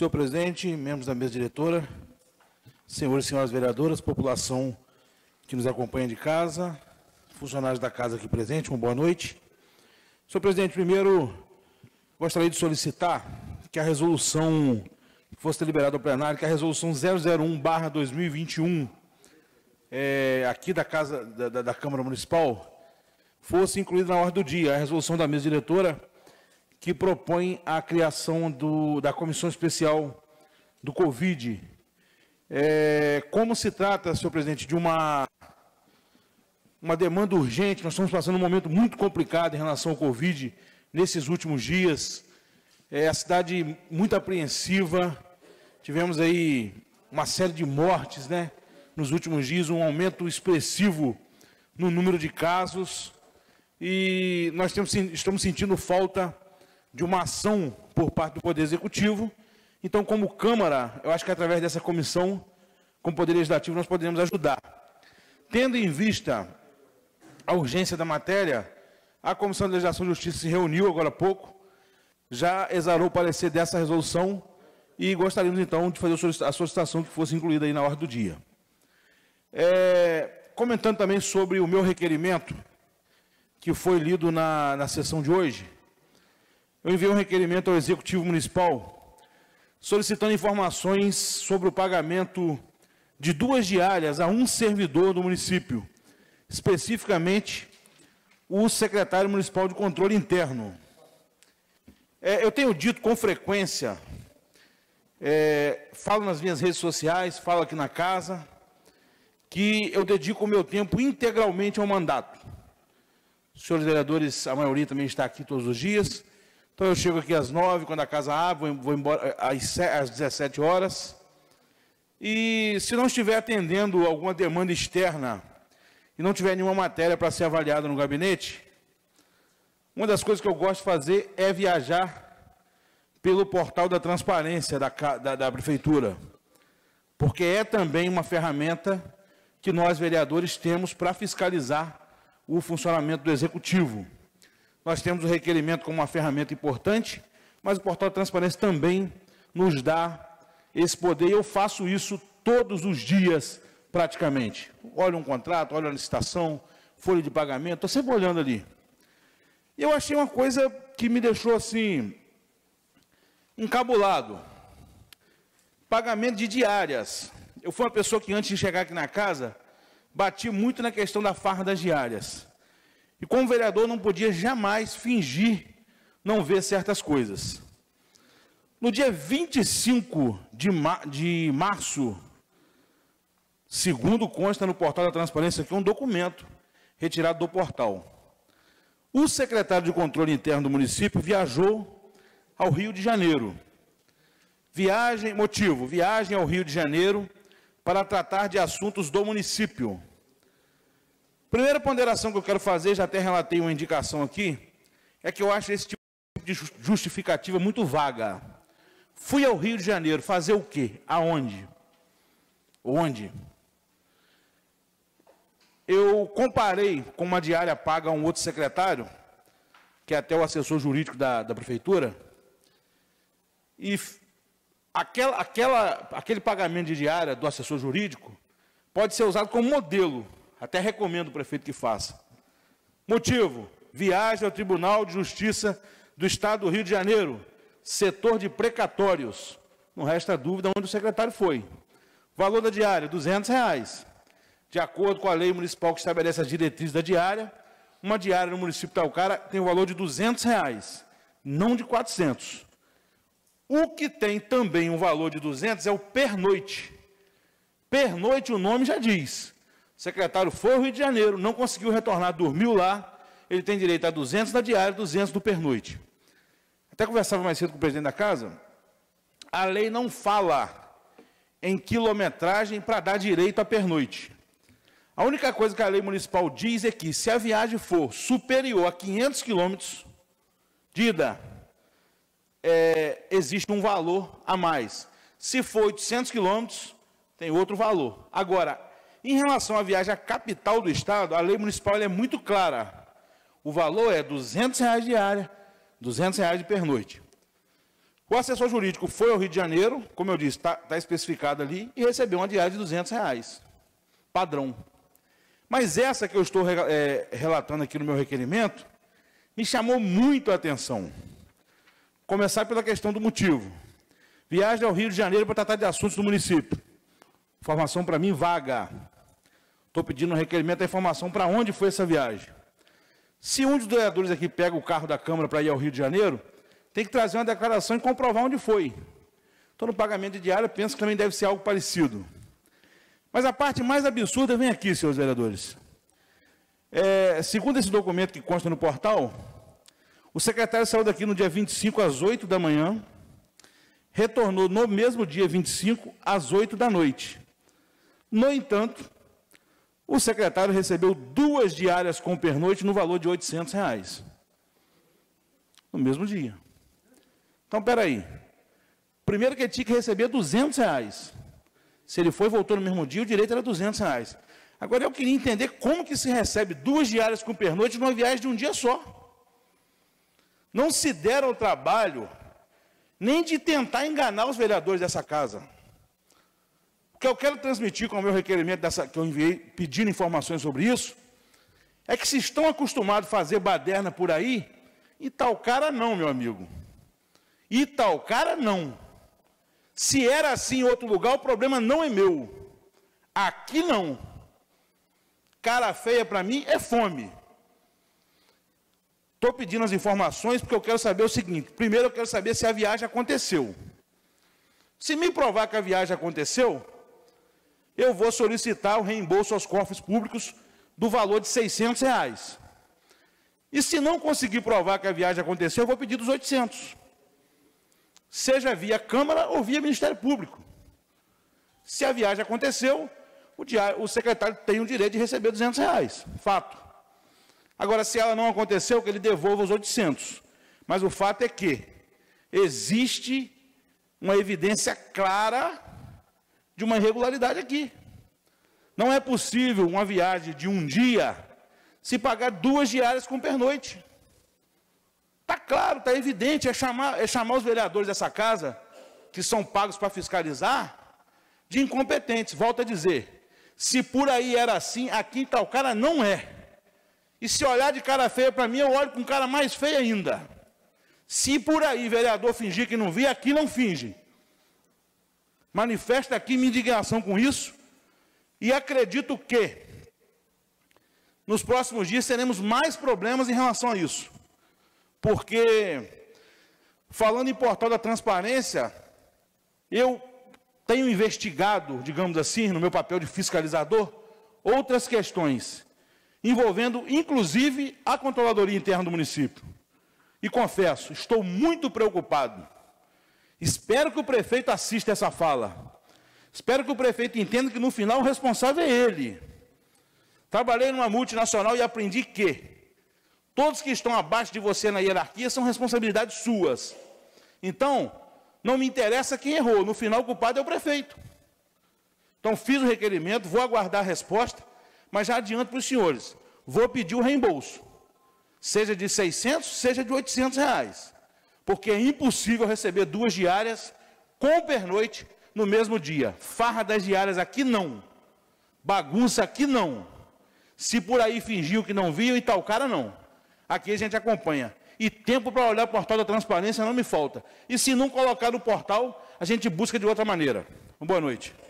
Senhor presidente, membros da mesa diretora, senhores e senhoras vereadoras, população que nos acompanha de casa, funcionários da casa aqui presentes, uma boa noite. Senhor presidente, primeiro gostaria de solicitar que a resolução que fosse deliberada ao plenário, que a resolução 001/2021 é, aqui da casa da, da Câmara Municipal fosse incluída na ordem do dia. A resolução da mesa diretora que propõe a criação do, da comissão especial do Covid. É, como se trata, senhor presidente, de uma, uma demanda urgente, nós estamos passando um momento muito complicado em relação ao Covid nesses últimos dias. É, a cidade muito apreensiva, tivemos aí uma série de mortes, né? Nos últimos dias, um aumento expressivo no número de casos e nós temos, estamos sentindo falta de uma ação por parte do Poder Executivo. Então, como Câmara, eu acho que através dessa comissão, como Poder Legislativo, nós poderemos ajudar. Tendo em vista a urgência da matéria, a Comissão de Legislação e Justiça se reuniu agora há pouco, já exarou o parecer dessa resolução e gostaríamos, então, de fazer a solicitação que fosse incluída aí na ordem do dia. É, comentando também sobre o meu requerimento, que foi lido na, na sessão de hoje, eu enviei um requerimento ao Executivo Municipal solicitando informações sobre o pagamento de duas diárias a um servidor do município, especificamente o secretário municipal de controle interno. É, eu tenho dito com frequência, é, falo nas minhas redes sociais, falo aqui na casa, que eu dedico o meu tempo integralmente ao mandato. Os senhores vereadores, a maioria também está aqui todos os dias, então eu chego aqui às nove, quando a casa abre, vou embora eh, às, às 17 horas. E se não estiver atendendo alguma demanda externa e não tiver nenhuma matéria para ser avaliada no gabinete, uma das coisas que eu gosto de fazer é viajar pelo portal da transparência da, da, da prefeitura, porque é também uma ferramenta que nós vereadores temos para fiscalizar o funcionamento do executivo. Nós temos o requerimento como uma ferramenta importante, mas o portal de transparência também nos dá esse poder. E eu faço isso todos os dias, praticamente. Olho um contrato, olho a licitação, folha de pagamento, estou sempre olhando ali. E eu achei uma coisa que me deixou assim, encabulado. Pagamento de diárias. Eu fui uma pessoa que antes de chegar aqui na casa, bati muito na questão da farra das diárias. E como vereador, não podia jamais fingir não ver certas coisas. No dia 25 de, de março, segundo consta no portal da transparência, aqui um documento retirado do portal. O secretário de controle interno do município viajou ao Rio de Janeiro. Viagem, motivo, viagem ao Rio de Janeiro para tratar de assuntos do município. Primeira ponderação que eu quero fazer, já até relatei uma indicação aqui, é que eu acho esse tipo de justificativa muito vaga. Fui ao Rio de Janeiro fazer o quê? Aonde? Onde? Eu comparei com uma diária paga a um outro secretário, que é até o assessor jurídico da, da prefeitura, e aquela, aquela, aquele pagamento de diária do assessor jurídico pode ser usado como modelo até recomendo o prefeito que faça. Motivo: viagem ao Tribunal de Justiça do Estado do Rio de Janeiro, setor de precatórios. Não resta dúvida onde o secretário foi. Valor da diária: R$ reais. De acordo com a lei municipal que estabelece as diretrizes da diária, uma diária no município de Talcara tem o valor de R$ reais, não de 400. O que tem também um valor de 200 é o pernoite. Pernoite, o nome já diz secretário foi ao Rio de Janeiro, não conseguiu retornar, dormiu lá, ele tem direito a 200 na diária, 200 do pernoite. Até conversava mais cedo com o presidente da casa, a lei não fala em quilometragem para dar direito a pernoite. A única coisa que a lei municipal diz é que se a viagem for superior a 500 quilômetros de ida, é, existe um valor a mais. Se for 800 quilômetros, tem outro valor. Agora, em relação à viagem à capital do estado, a lei municipal é muito clara. O valor é R$ 200 reais diária, R$ 200 reais de pernoite. O assessor jurídico foi ao Rio de Janeiro, como eu disse, está tá especificado ali, e recebeu uma diária de 200 reais, padrão. Mas essa que eu estou é, relatando aqui no meu requerimento, me chamou muito a atenção. Começar pela questão do motivo. Viagem ao Rio de Janeiro para tratar de assuntos do município. Informação para mim vaga. Estou pedindo um requerimento da informação para onde foi essa viagem. Se um dos vereadores aqui pega o carro da Câmara para ir ao Rio de Janeiro, tem que trazer uma declaração e comprovar onde foi. Estou no pagamento de diário, penso que também deve ser algo parecido. Mas a parte mais absurda vem aqui, senhores vereadores. É, segundo esse documento que consta no portal, o secretário saiu daqui no dia 25 às 8 da manhã, retornou no mesmo dia 25 às 8 da noite. No entanto, o secretário recebeu duas diárias com pernoite no valor de 800 reais. No mesmo dia. Então, peraí. Primeiro que ele tinha que receber 200 reais. Se ele foi e voltou no mesmo dia, o direito era 200 reais. Agora, eu queria entender como que se recebe duas diárias com pernoite numa viagem de um dia só. Não se deram o trabalho nem de tentar enganar os vereadores dessa casa que eu quero transmitir com o meu requerimento dessa, que eu enviei pedindo informações sobre isso, é que se estão acostumados a fazer baderna por aí, e tal cara não, meu amigo. E tal cara não. Se era assim em outro lugar, o problema não é meu. Aqui não. Cara feia para mim é fome. Estou pedindo as informações porque eu quero saber o seguinte: primeiro eu quero saber se a viagem aconteceu. Se me provar que a viagem aconteceu, eu vou solicitar o reembolso aos cofres públicos do valor de 600 reais. E se não conseguir provar que a viagem aconteceu, eu vou pedir dos 800. Seja via Câmara ou via Ministério Público. Se a viagem aconteceu, o, diário, o secretário tem o direito de receber 200 reais. Fato. Agora, se ela não aconteceu, que ele devolva os 800. Mas o fato é que existe uma evidência clara de uma irregularidade aqui. Não é possível uma viagem de um dia se pagar duas diárias com pernoite. Está claro, está evidente, é chamar, é chamar os vereadores dessa casa, que são pagos para fiscalizar, de incompetentes. Volto a dizer, se por aí era assim, aqui em cara não é. E se olhar de cara feia para mim, eu olho com cara mais feia ainda. Se por aí vereador fingir que não vi, aqui não finge. Manifesta aqui minha indignação com isso e acredito que nos próximos dias teremos mais problemas em relação a isso. Porque, falando em portal da transparência, eu tenho investigado, digamos assim, no meu papel de fiscalizador, outras questões, envolvendo inclusive a controladoria interna do município. E confesso, estou muito preocupado Espero que o prefeito assista essa fala. Espero que o prefeito entenda que no final o responsável é ele. Trabalhei numa multinacional e aprendi que todos que estão abaixo de você na hierarquia são responsabilidades suas. Então, não me interessa quem errou, no final o culpado é o prefeito. Então, fiz o requerimento, vou aguardar a resposta, mas já adianto para os senhores: vou pedir o reembolso, seja de 600, seja de 800 reais porque é impossível receber duas diárias com pernoite no mesmo dia. Farra das diárias aqui não. Bagunça aqui não. Se por aí fingiu que não viu e tal cara não. Aqui a gente acompanha. E tempo para olhar o portal da transparência não me falta. E se não colocar no portal, a gente busca de outra maneira. Uma boa noite.